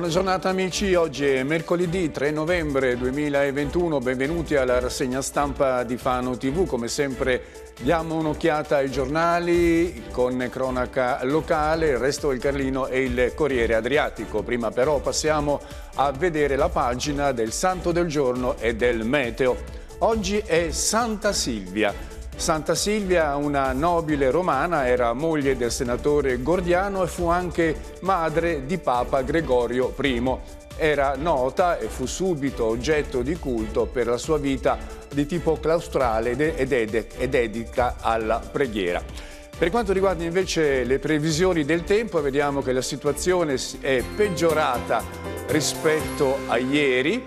Buona giornata amici, oggi è mercoledì 3 novembre 2021, benvenuti alla rassegna stampa di Fano TV, come sempre diamo un'occhiata ai giornali con cronaca locale, il resto del Carlino e il Corriere Adriatico, prima però passiamo a vedere la pagina del Santo del Giorno e del Meteo. Oggi è Santa Silvia, Santa Silvia, una nobile romana, era moglie del senatore Gordiano e fu anche madre di Papa Gregorio I. Era nota e fu subito oggetto di culto per la sua vita di tipo claustrale ed, ed dedica alla preghiera. Per quanto riguarda invece le previsioni del tempo, vediamo che la situazione è peggiorata rispetto a ieri.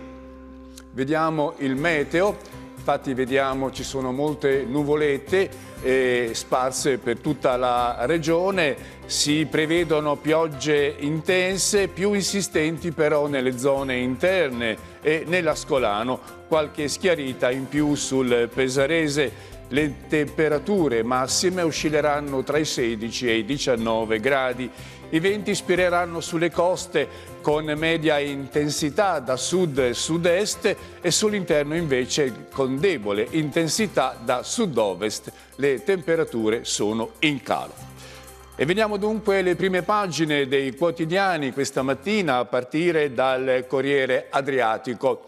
Vediamo il meteo infatti vediamo ci sono molte nuvolette eh, sparse per tutta la regione, si prevedono piogge intense, più insistenti però nelle zone interne e nell'Ascolano, qualche schiarita in più sul Pesarese. Le temperature massime oscilleranno tra i 16 e i 19 gradi. I venti spireranno sulle coste con media intensità da sud e sud-est e sull'interno invece con debole intensità da sud-ovest. Le temperature sono in calo. E veniamo dunque alle prime pagine dei quotidiani questa mattina a partire dal Corriere Adriatico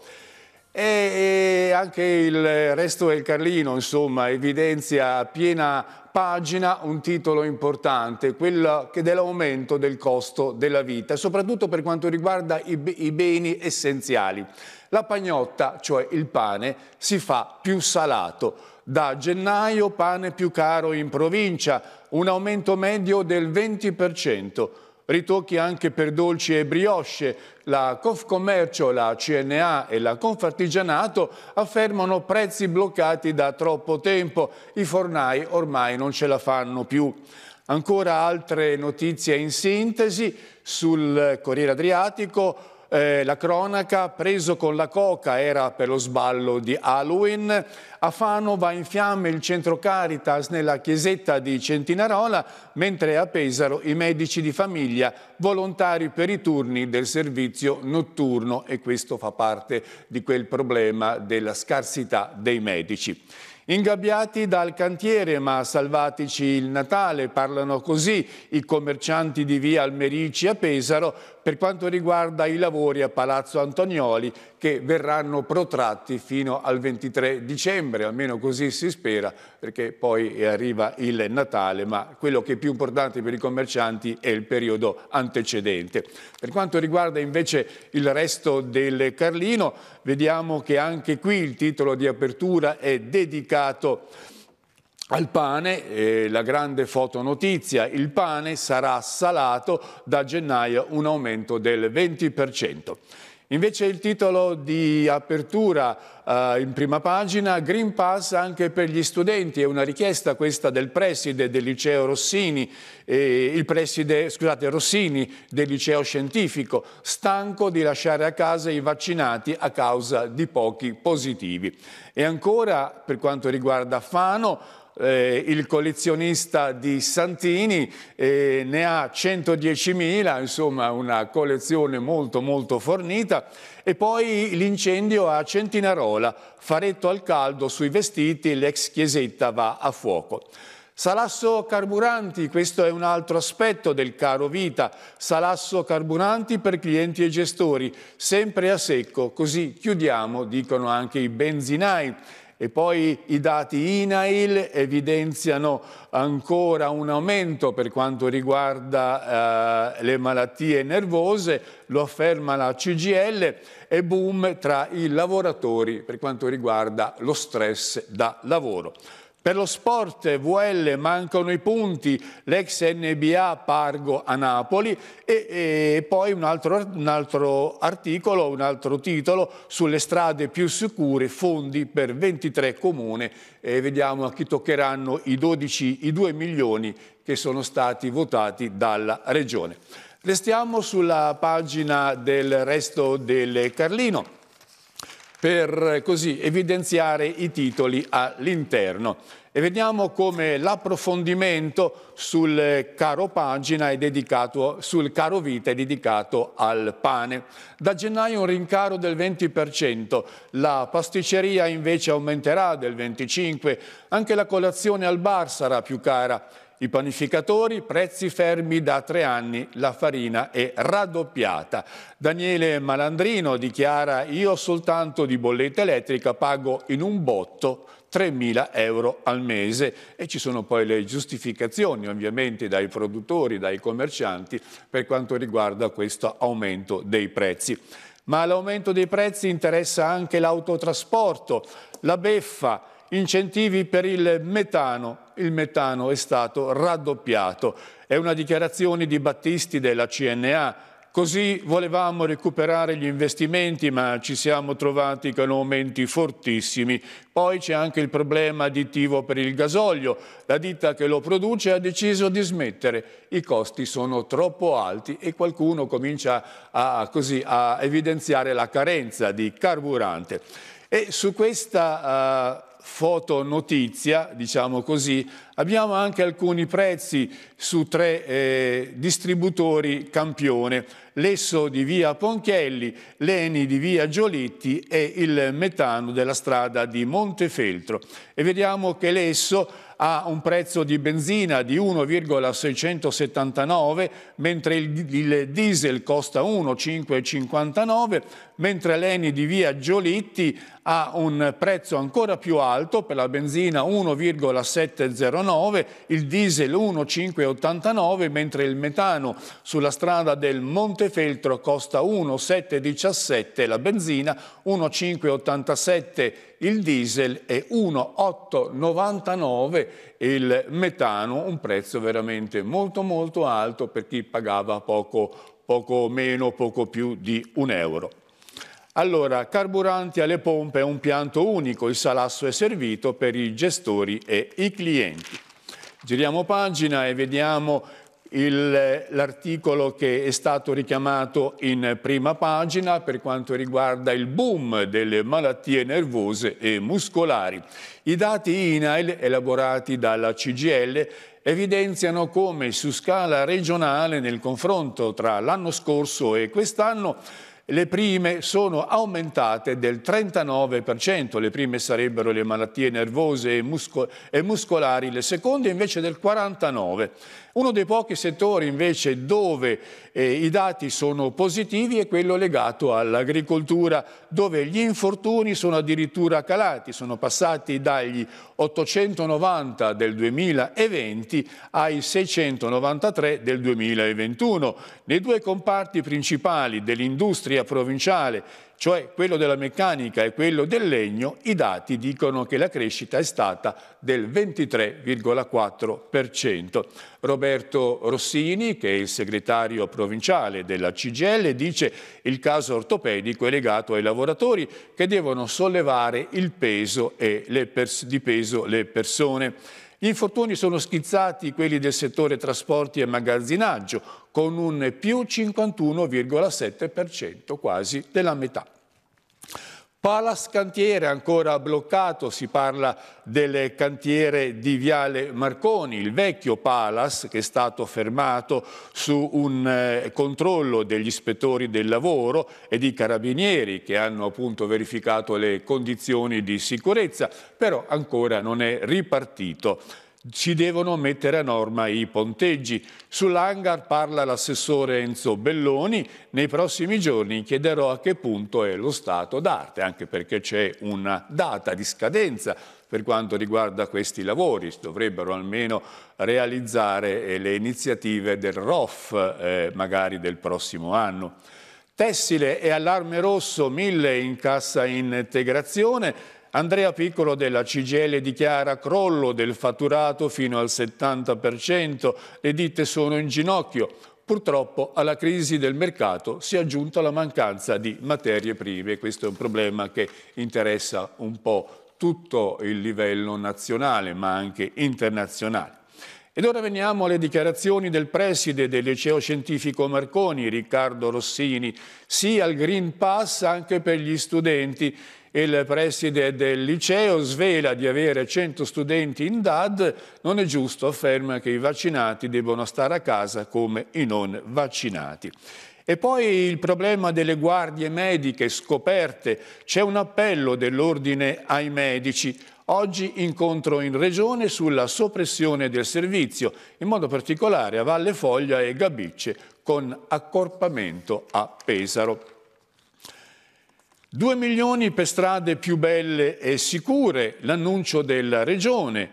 e anche il resto del Carlino insomma evidenzia piena pagina un titolo importante, quello dell'aumento del costo della vita, soprattutto per quanto riguarda i, i beni essenziali. La pagnotta, cioè il pane, si fa più salato. Da gennaio pane più caro in provincia, un aumento medio del 20%. Ritocchi anche per dolci e brioche. La Confcommercio, la CNA e la Confartigianato affermano prezzi bloccati da troppo tempo. I fornai ormai non ce la fanno più. Ancora altre notizie in sintesi sul Corriere Adriatico eh, la cronaca, preso con la coca era per lo sballo di Halloween, a Fano va in fiamme il centro Caritas nella chiesetta di Centinarola, mentre a Pesaro i medici di famiglia volontari per i turni del servizio notturno e questo fa parte di quel problema della scarsità dei medici. Ingabbiati dal cantiere ma salvatici il Natale, parlano così i commercianti di via Almerici a Pesaro per quanto riguarda i lavori a Palazzo Antonioli che verranno protratti fino al 23 dicembre, almeno così si spera perché poi arriva il Natale, ma quello che è più importante per i commercianti è il periodo antecedente. Per quanto riguarda invece il resto del Carlino, vediamo che anche qui il titolo di apertura è dedicato al pane, eh, la grande fotonotizia, il pane sarà salato da gennaio un aumento del 20%. Invece il titolo di apertura eh, in prima pagina, Green Pass anche per gli studenti, è una richiesta questa del preside del liceo Rossini, eh, il preside, scusate, Rossini del liceo scientifico, stanco di lasciare a casa i vaccinati a causa di pochi positivi. E ancora per quanto riguarda Fano, eh, il collezionista di Santini eh, ne ha 110.000, insomma una collezione molto molto fornita e poi l'incendio a Centinarola, faretto al caldo sui vestiti, l'ex chiesetta va a fuoco. Salasso carburanti, questo è un altro aspetto del caro vita, salasso carburanti per clienti e gestori, sempre a secco, così chiudiamo, dicono anche i benzinai. E poi i dati INAIL evidenziano ancora un aumento per quanto riguarda eh, le malattie nervose, lo afferma la CGL e boom tra i lavoratori per quanto riguarda lo stress da lavoro. Per lo sport VL mancano i punti, l'ex NBA Pargo a Napoli e, e poi un altro, un altro, articolo, un altro titolo sulle strade più sicure, fondi per 23 comune e vediamo a chi toccheranno i, 12, i 2 milioni che sono stati votati dalla Regione. Restiamo sulla pagina del resto del Carlino per eh, così evidenziare i titoli all'interno. E vediamo come l'approfondimento sul eh, caro pagina è dedicato, sul caro vita è dedicato al pane. Da gennaio un rincaro del 20%, la pasticceria invece aumenterà del 25%, anche la colazione al bar sarà più cara i panificatori, prezzi fermi da tre anni, la farina è raddoppiata. Daniele Malandrino dichiara io soltanto di bolletta elettrica pago in un botto 3.000 euro al mese e ci sono poi le giustificazioni ovviamente dai produttori, dai commercianti per quanto riguarda questo aumento dei prezzi. Ma l'aumento dei prezzi interessa anche l'autotrasporto, la beffa, incentivi per il metano. Il metano è stato raddoppiato. È una dichiarazione di Battisti della CNA. Così volevamo recuperare gli investimenti, ma ci siamo trovati con aumenti fortissimi. Poi c'è anche il problema additivo per il gasolio. La ditta che lo produce ha deciso di smettere. I costi sono troppo alti e qualcuno comincia a, così, a evidenziare la carenza di carburante. E su questa uh, eh, notizia, diciamo così, abbiamo anche alcuni prezzi su tre eh, distributori campione, l'Esso di via Ponchielli, l'Eni di via Giolitti e il Metano della strada di Montefeltro. E vediamo che l'Esso ha un prezzo di benzina di 1,679, mentre il, il diesel costa 1,559, mentre l'Eni di via Giolitti ha un prezzo ancora più alto per la benzina 1,709, il diesel 1,589, mentre il metano sulla strada del Montefeltro costa 1,717 la benzina, 1,587 il diesel e 1,899 mentre il metano un prezzo veramente molto molto alto per chi pagava poco, poco meno, poco più di un euro. Allora, carburanti alle pompe è un pianto unico, il salasso è servito per i gestori e i clienti. Giriamo pagina e vediamo l'articolo che è stato richiamato in prima pagina per quanto riguarda il boom delle malattie nervose e muscolari. I dati INAIL elaborati dalla CGL evidenziano come su scala regionale nel confronto tra l'anno scorso e quest'anno le prime sono aumentate del 39%, le prime sarebbero le malattie nervose e, musco e muscolari, le seconde invece del 49%. Uno dei pochi settori invece dove eh, i dati sono positivi è quello legato all'agricoltura, dove gli infortuni sono addirittura calati, sono passati dagli 890 del 2020 ai 693 del 2021. Nei due comparti principali dell'industria dell'industria provinciale, cioè quello della meccanica e quello del legno, i dati dicono che la crescita è stata del 23,4%. Roberto Rossini, che è il segretario provinciale della CGL, dice che il caso ortopedico è legato ai lavoratori che devono sollevare il peso e le di peso le persone. Gli infortuni sono schizzati quelli del settore trasporti e magazzinaggio, con un più 51,7%, quasi della metà. Palas Cantiere ancora bloccato, si parla del cantiere di Viale Marconi, il vecchio Palas che è stato fermato su un eh, controllo degli ispettori del lavoro e di carabinieri che hanno appunto verificato le condizioni di sicurezza, però ancora non è ripartito ci devono mettere a norma i ponteggi. Sull'hangar parla l'assessore Enzo Belloni. Nei prossimi giorni chiederò a che punto è lo stato d'arte, anche perché c'è una data di scadenza per quanto riguarda questi lavori. Si dovrebbero almeno realizzare eh, le iniziative del ROF, eh, magari del prossimo anno. Tessile e allarme rosso, 1000 in cassa integrazione. Andrea Piccolo della CGL dichiara crollo del fatturato fino al 70%, le ditte sono in ginocchio. Purtroppo alla crisi del mercato si è aggiunta la mancanza di materie prime. Questo è un problema che interessa un po' tutto il livello nazionale, ma anche internazionale. Ed ora veniamo alle dichiarazioni del preside del liceo scientifico Marconi, Riccardo Rossini, sì al Green Pass anche per gli studenti il preside del liceo svela di avere 100 studenti in DAD, non è giusto, afferma che i vaccinati debbono stare a casa come i non vaccinati. E poi il problema delle guardie mediche scoperte. C'è un appello dell'ordine ai medici. Oggi incontro in Regione sulla soppressione del servizio, in modo particolare a Valle Foglia e Gabicce, con accorpamento a Pesaro. 2 milioni per strade più belle e sicure, l'annuncio della regione,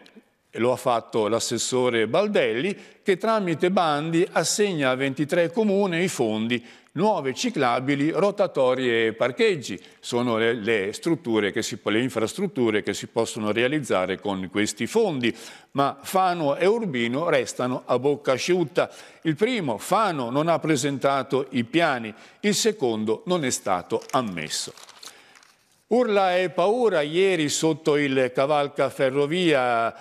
lo ha fatto l'assessore Baldelli, che tramite bandi assegna a 23 comuni i fondi nuove ciclabili, rotatorie e parcheggi. Sono le, le, si, le, infrastrutture che si possono realizzare con questi fondi, ma Fano e Urbino restano a bocca asciutta. Il primo, Fano, non ha presentato i piani, il secondo non è stato ammesso. Urla e paura ieri sotto il cavalcaferrovia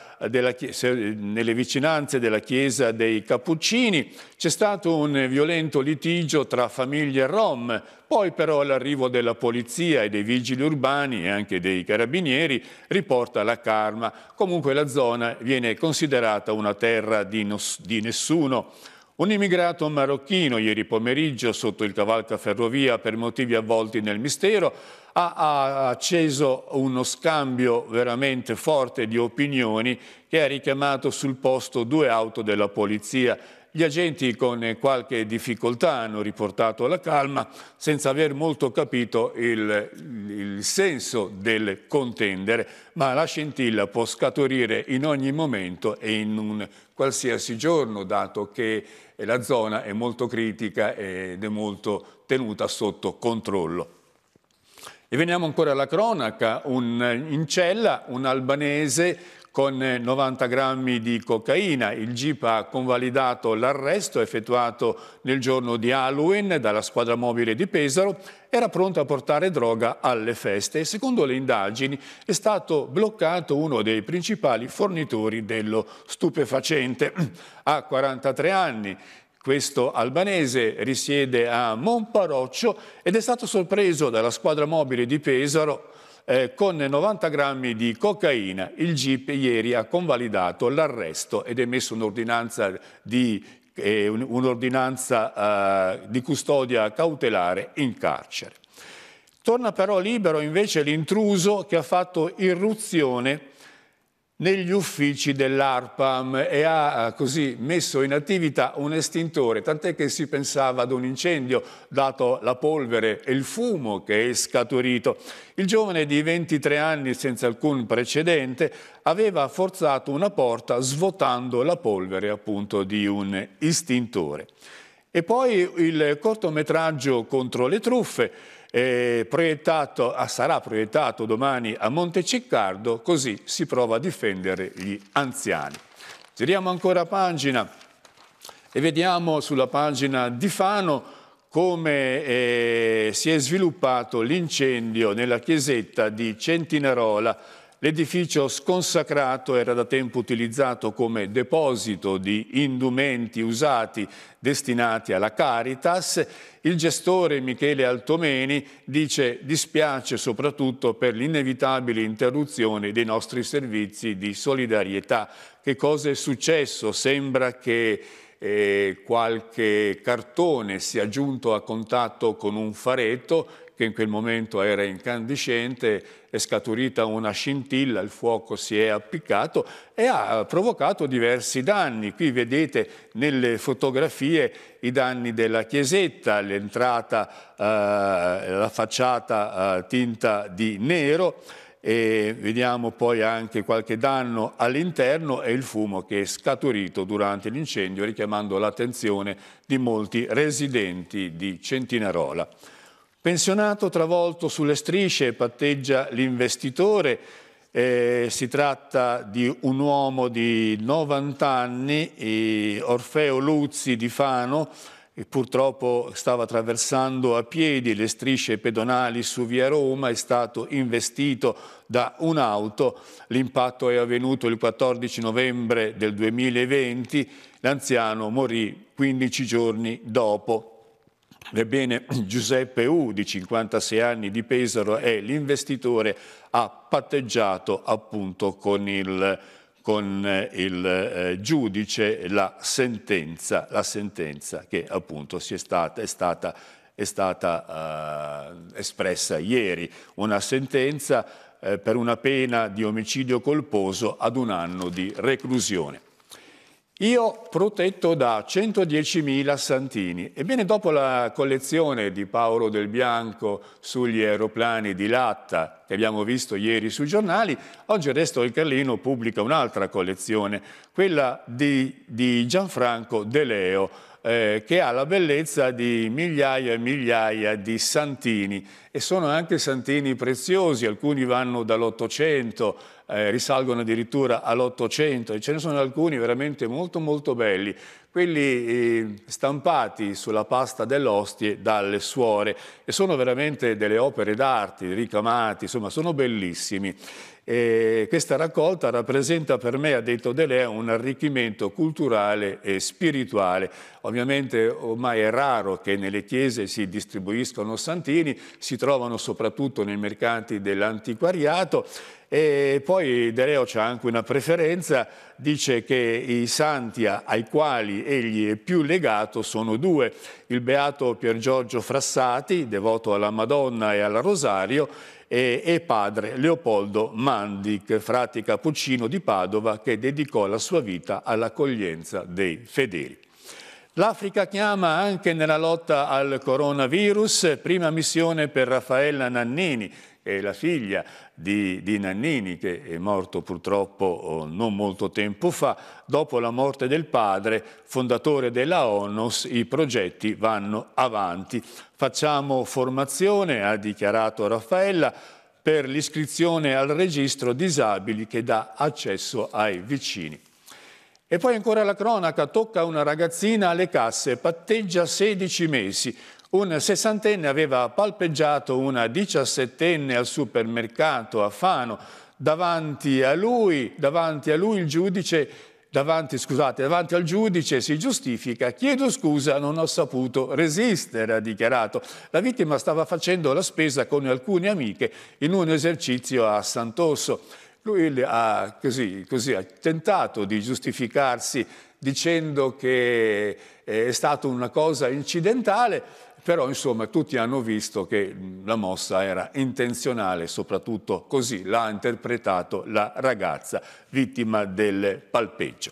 chiesa, nelle vicinanze della chiesa dei Cappuccini c'è stato un violento litigio tra famiglie rom, poi però l'arrivo della polizia e dei vigili urbani e anche dei carabinieri riporta la karma. Comunque la zona viene considerata una terra di, no, di nessuno. Un immigrato marocchino ieri pomeriggio sotto il cavalcaferrovia per motivi avvolti nel mistero ha acceso uno scambio veramente forte di opinioni che ha richiamato sul posto due auto della polizia. Gli agenti con qualche difficoltà hanno riportato la calma senza aver molto capito il, il senso del contendere, ma la scintilla può scaturire in ogni momento e in un qualsiasi giorno, dato che la zona è molto critica ed è molto tenuta sotto controllo. E veniamo ancora alla cronaca, un, in cella un albanese con 90 eh, grammi di cocaina. Il GIP ha convalidato l'arresto effettuato nel giorno di Halloween dalla squadra mobile di Pesaro era pronto a portare droga alle feste e secondo le indagini è stato bloccato uno dei principali fornitori dello stupefacente. Ha 43 anni, questo albanese risiede a Monparoccio ed è stato sorpreso dalla squadra mobile di Pesaro eh, con 90 grammi di cocaina. Il GIP ieri ha convalidato l'arresto ed emesso un'ordinanza di, eh, un eh, di custodia cautelare in carcere. Torna però libero invece l'intruso che ha fatto irruzione negli uffici dell'ARPAM e ha eh, così messo in attività un estintore, tant'è che si pensava ad un incendio, dato la polvere e il fumo che è scaturito. Il giovane di 23 anni, senza alcun precedente, aveva forzato una porta svuotando la polvere appunto di un istintore. E poi il cortometraggio contro le truffe, eh, proiettato, ah, sarà proiettato domani a Monteciccardo, così si prova a difendere gli anziani. Giriamo ancora pagina e vediamo sulla pagina di Fano come eh, si è sviluppato l'incendio nella chiesetta di Centinarola L'edificio sconsacrato era da tempo utilizzato come deposito di indumenti usati destinati alla Caritas. Il gestore Michele Altomeni dice dispiace soprattutto per l'inevitabile interruzione dei nostri servizi di solidarietà. Che cosa è successo? Sembra che eh, qualche cartone sia giunto a contatto con un faretto che in quel momento era incandescente, è scaturita una scintilla, il fuoco si è appiccato e ha provocato diversi danni. Qui vedete nelle fotografie i danni della chiesetta, l'entrata, eh, la facciata eh, tinta di nero e vediamo poi anche qualche danno all'interno e il fumo che è scaturito durante l'incendio richiamando l'attenzione di molti residenti di Centinarola. Pensionato travolto sulle strisce patteggia l'investitore, eh, si tratta di un uomo di 90 anni, eh, Orfeo Luzzi di Fano, che purtroppo stava attraversando a piedi le strisce pedonali su via Roma, è stato investito da un'auto. L'impatto è avvenuto il 14 novembre del 2020, l'anziano morì 15 giorni dopo. Ebbene, Giuseppe U, di 56 anni di Pesaro, è l'investitore, ha patteggiato appunto con il, con eh, il eh, giudice la sentenza, la sentenza che appunto è stata, è stata, è stata eh, espressa ieri, una sentenza eh, per una pena di omicidio colposo ad un anno di reclusione. Io protetto da 110.000 santini. Ebbene, dopo la collezione di Paolo Del Bianco sugli aeroplani di latta che abbiamo visto ieri sui giornali, oggi il Resto del Carlino pubblica un'altra collezione, quella di, di Gianfranco De Leo, eh, che ha la bellezza di migliaia e migliaia di santini e sono anche santini preziosi, alcuni vanno dall'Ottocento, eh, risalgono addirittura all'Ottocento e ce ne sono alcuni veramente molto molto belli, quelli eh, stampati sulla pasta dell'ostie dalle suore e sono veramente delle opere d'arte, ricamati, insomma sono bellissimi. E questa raccolta rappresenta per me, ha detto De un arricchimento culturale e spirituale. Ovviamente ormai è raro che nelle chiese si distribuiscono santini, si trovano soprattutto nei mercanti dell'antiquariato e poi Dereo c'ha anche una preferenza, dice che i santi ai quali egli è più legato sono due, il beato Pier Giorgio Frassati, devoto alla Madonna e al Rosario, e, e padre Leopoldo Mandic, frati cappuccino di Padova, che dedicò la sua vita all'accoglienza dei fedeli. L'Africa chiama anche nella lotta al coronavirus, prima missione per Raffaella Nannini, è la figlia di, di, Nannini che è morto purtroppo oh, non molto tempo fa, dopo la morte del padre, fondatore della ONUS, i progetti vanno avanti. Facciamo formazione, ha dichiarato Raffaella, per l'iscrizione al registro disabili che dà accesso ai vicini. E poi ancora la cronaca, tocca una ragazzina alle casse, patteggia 16 mesi. Un sessantenne aveva palpeggiato una diciassettenne al supermercato a Fano. Davanti a lui, davanti a lui il giudice, davanti, scusate, davanti al giudice si giustifica, chiedo scusa, non ho saputo resistere, ha dichiarato. La vittima stava facendo la spesa con alcune amiche in un esercizio a Sant'Osso. Lui ha, così, così, ha tentato di giustificarsi dicendo che eh, è stata una cosa incidentale, però insomma tutti hanno visto che la mossa era intenzionale, soprattutto così l'ha interpretato la ragazza vittima del palpeggio.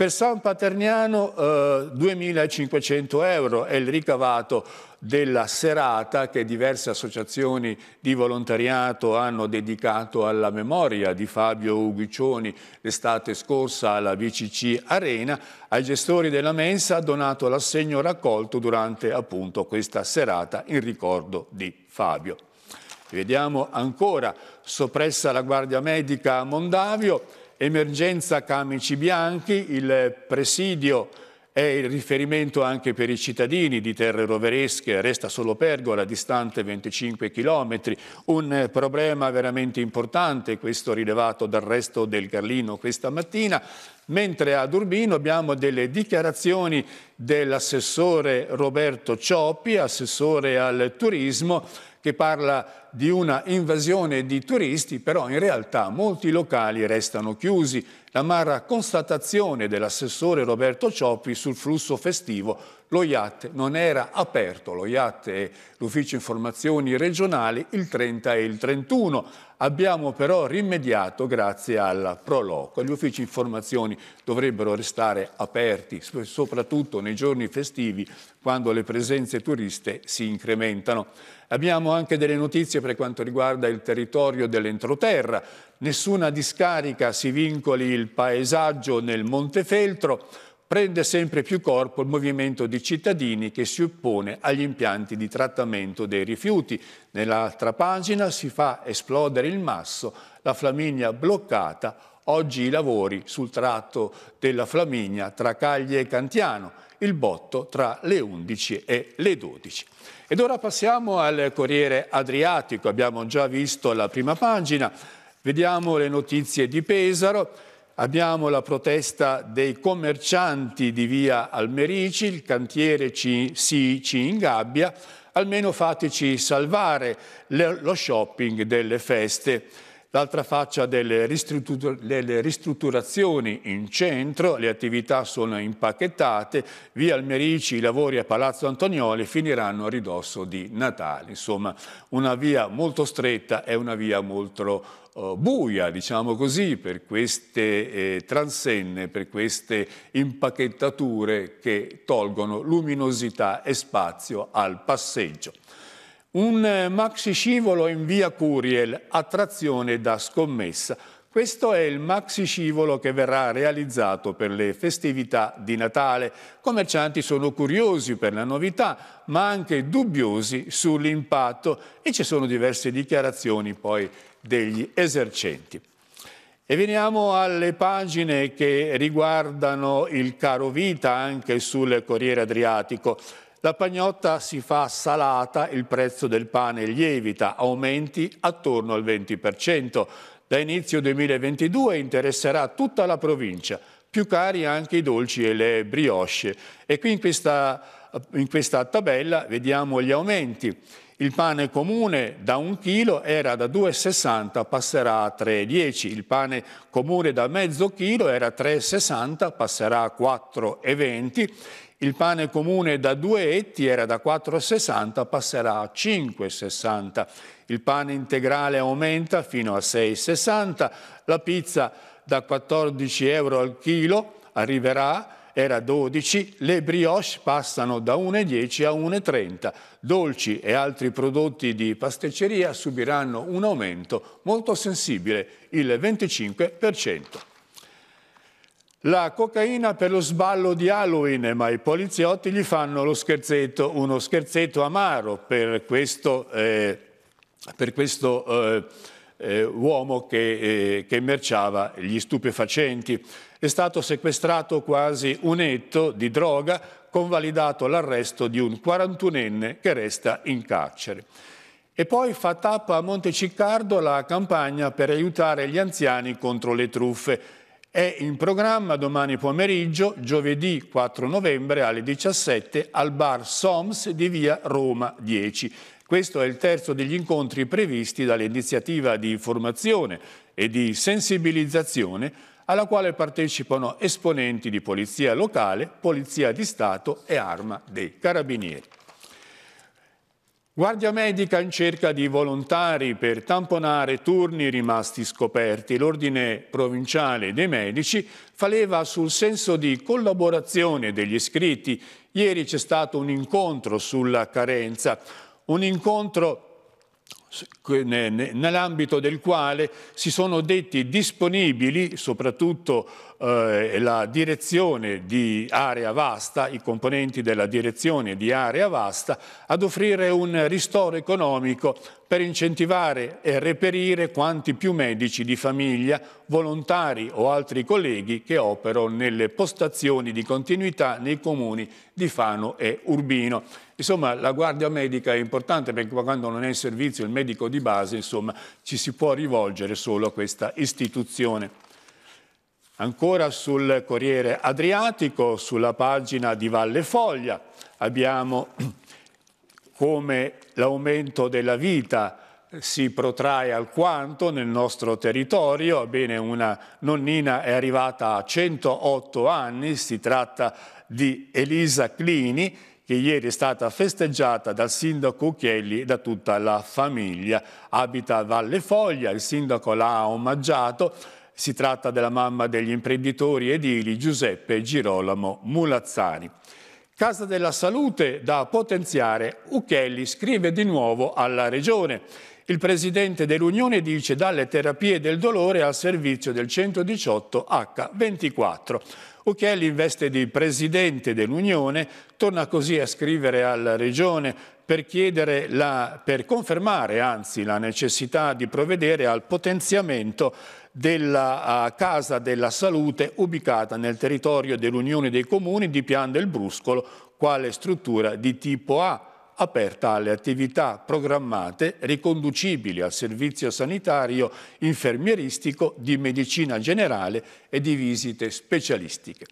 Per San Paterniano eh, 2.500 euro è il ricavato della serata che diverse associazioni di volontariato hanno dedicato alla memoria di Fabio Uguiccioni l'estate scorsa alla VCC Arena. Ai gestori della mensa ha donato l'assegno raccolto durante appunto questa serata in ricordo di Fabio. Vediamo ancora, soppressa la guardia medica a Mondavio, emergenza camici bianchi, il presidio è il riferimento anche per i cittadini di Terre Roveresche, resta solo Pergola, distante 25 km, un problema veramente importante, questo rilevato dal resto del Carlino questa mattina, mentre ad Urbino abbiamo delle dichiarazioni dell'assessore Roberto Cioppi, assessore al turismo, che parla di una invasione di turisti, però in realtà molti locali restano chiusi. L'amara constatazione dell'assessore Roberto Cioppi sul flusso festivo, lo IAT non era aperto, lo IAT è l'ufficio informazioni regionali il 30 e il 31. Abbiamo però rimediato grazie alla Proloco. Gli uffici informazioni dovrebbero restare aperti, soprattutto nei giorni festivi, quando le presenze turiste si incrementano. Abbiamo anche delle notizie per quanto riguarda il territorio dell'entroterra. Nessuna discarica si vincoli il paesaggio nel Montefeltro prende sempre più corpo il movimento di cittadini che si oppone agli impianti di trattamento dei rifiuti. Nell'altra pagina si fa esplodere il masso, la Flaminia bloccata, oggi i lavori sul tratto della Flaminia tra Caglie e Cantiano, il botto tra le 11 e le 12. Ed ora passiamo al Corriere Adriatico, abbiamo già visto la prima pagina, vediamo le notizie di Pesaro, Abbiamo la protesta dei commercianti di via Almerici, il cantiere ci, si ci ingabbia, almeno fateci salvare le, lo shopping delle feste. L'altra faccia delle, ristruttur delle, ristrutturazioni in centro, le attività sono impacchettate, via Almerici i lavori a Palazzo Antonioli finiranno a ridosso di Natale. Insomma, una via molto stretta e una via molto eh, buia, diciamo così, per queste eh, transenne, per queste impacchettature che tolgono luminosità e spazio al passeggio un eh, maxi scivolo in via Curiel attrazione da scommessa. Questo è il maxi scivolo che verrà realizzato per le festività di Natale. commercianti sono curiosi per la novità, ma anche dubbiosi sull'impatto e ci sono diverse dichiarazioni poi degli esercenti. E veniamo alle pagine che riguardano il caro vita anche sul Corriere Adriatico. La pagnotta si fa salata, il prezzo del pane lievita, aumenti attorno al 20%. Da inizio 2022 interesserà tutta la provincia, più cari anche i dolci e le brioche. E qui in questa, in questa tabella vediamo gli aumenti. Il pane comune da 1 kg era da 2,60, passerà a 3,10. Il pane comune da mezzo chilo era 3,60, passerà a 4,20 il pane comune da due etti era da 4,60 passerà a 5,60, il pane integrale aumenta fino a 6,60, la pizza da 14 euro al chilo arriverà era 12, le brioche passano da 1,10 a 1,30. Dolci e altri prodotti di pasticceria subiranno un aumento molto sensibile, il 25%. La cocaina per lo sballo di Halloween, ma i poliziotti gli fanno lo scherzetto, uno scherzetto amaro per questo, eh, per questo eh, eh, uomo che, eh, che merciava gli stupefacenti. È stato sequestrato quasi un etto di droga, convalidato l'arresto di un 41enne che resta in carcere. E poi fa tappa a Monteciccardo la campagna per aiutare gli anziani contro le truffe è in programma domani pomeriggio, giovedì 4 novembre alle 17 al bar SOMS di via Roma 10. Questo è il terzo degli incontri previsti dall'iniziativa di informazione e di sensibilizzazione alla quale partecipano esponenti di polizia locale, polizia di Stato e arma dei carabinieri. Guardia Medica in cerca di volontari per tamponare turni rimasti scoperti. L'Ordine Provinciale dei Medici fa leva sul senso di collaborazione degli iscritti. Ieri c'è stato un incontro sulla carenza, un incontro nell'ambito del quale si sono detti disponibili, soprattutto eh, la direzione di area vasta, i componenti della direzione di area vasta, ad offrire un ristoro economico per incentivare e reperire quanti più medici di famiglia, volontari o altri colleghi che operano nelle postazioni di continuità nei comuni di Fano e Urbino. Insomma, la guardia medica è importante perché quando non è in servizio il medico di base, insomma, ci si può rivolgere solo a questa istituzione. Ancora sul Corriere Adriatico, sulla pagina di Valle Foglia, abbiamo come l'aumento della vita si protrae alquanto nel nostro territorio. Bene, una nonnina è arrivata a 108 anni, si tratta di Elisa Clini, che ieri è stata festeggiata dal sindaco Ucchielli e da tutta la famiglia. Abita a Valle Foglia, il sindaco l'ha omaggiato, si tratta della mamma degli imprenditori edili Giuseppe Girolamo Mulazzani. Casa della Salute da potenziare, Ucchielli scrive di nuovo alla Regione. Il presidente dell'Unione dice dalle terapie del dolore al servizio del 118 H24. Uchelli, in veste di Presidente dell'Unione, torna così a scrivere alla Regione per, la, per confermare anzi la necessità di provvedere al potenziamento della Casa della Salute ubicata nel territorio dell'Unione dei Comuni di Pian del Bruscolo quale struttura di tipo A aperta alle attività programmate riconducibili al servizio sanitario infermieristico di medicina generale e di visite specialistiche.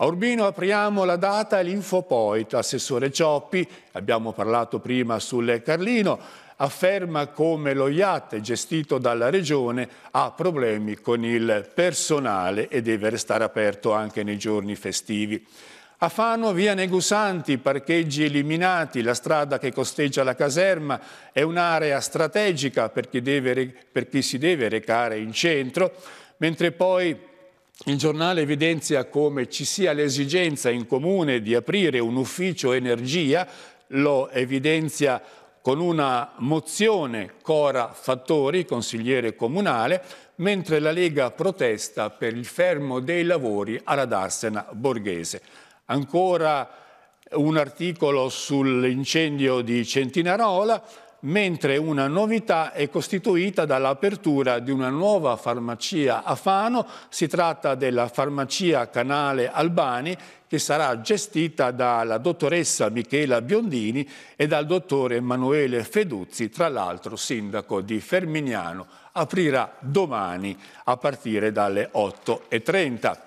A Urbino apriamo la data l'Infopoet, assessore Cioppi, abbiamo parlato prima sul Carlino, afferma come lo IAT gestito dalla Regione ha problemi con il personale e deve restare aperto anche nei giorni festivi. A Fano via Negusanti, parcheggi eliminati, la strada che costeggia la caserma è un'area strategica per chi, deve, per chi si deve recare in centro, mentre poi il giornale evidenzia come ci sia l'esigenza in comune di aprire un ufficio energia, lo evidenzia con una mozione Cora Fattori, consigliere comunale, mentre la Lega protesta per il fermo dei lavori alla Darsena Borghese ancora un articolo sull'incendio di Centinarola, mentre una novità è costituita dall'apertura di una nuova farmacia a Fano, si tratta della farmacia Canale Albani che sarà gestita dalla dottoressa Michela Biondini e dal dottore Emanuele Feduzzi, tra l'altro sindaco di Fermignano, aprirà domani a partire dalle 8.30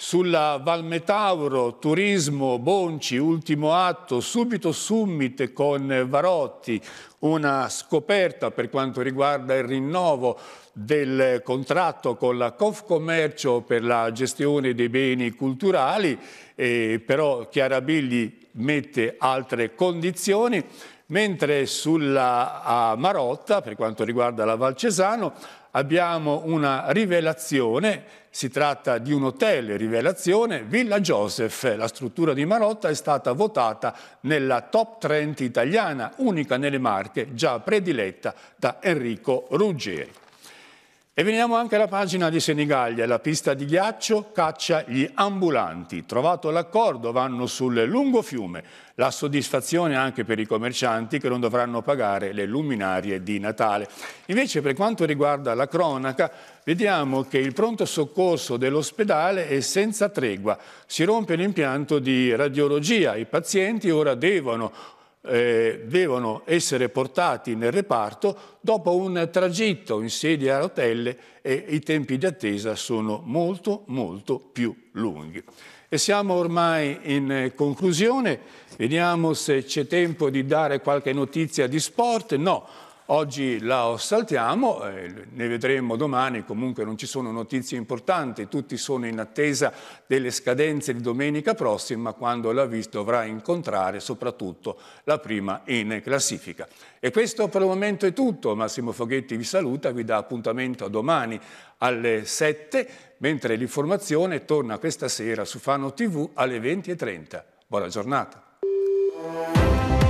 sulla Val Metauro, Turismo, Bonci, Ultimo Atto, subito Summit con Varotti, una scoperta per quanto riguarda il rinnovo del contratto con la Confcommercio per la gestione dei beni culturali, eh, però Chiara Billi mette altre condizioni mentre sulla Marotta, per quanto riguarda la Valcesano, abbiamo una rivelazione, si tratta di un hotel rivelazione, Villa Joseph, la struttura di Marotta è stata votata nella top 30 italiana, unica nelle Marche, già prediletta da Enrico Ruggeri. E veniamo anche alla pagina di Senigallia, la pista di ghiaccio caccia gli ambulanti. Trovato l'accordo vanno sul lungo fiume, la soddisfazione anche per i commercianti che non dovranno pagare le luminarie di Natale. Invece per quanto riguarda la cronaca, vediamo che il pronto soccorso dell'ospedale è senza tregua. Si rompe l'impianto di radiologia, i pazienti ora devono eh, devono essere portati nel reparto dopo un tragitto in sedia a rotelle e i tempi di attesa sono molto molto più lunghi. E siamo ormai in eh, conclusione, vediamo se c'è tempo di dare qualche notizia di sport. No, Oggi la saltiamo, ne vedremo domani, comunque non ci sono notizie importanti, tutti sono in attesa delle scadenze di domenica prossima quando la VIS dovrà incontrare soprattutto la prima in classifica. E questo per il momento è tutto, Massimo Foghetti vi saluta, vi dà appuntamento a domani alle 7, mentre l'informazione torna questa sera su Fano TV alle 20.30. Buona giornata.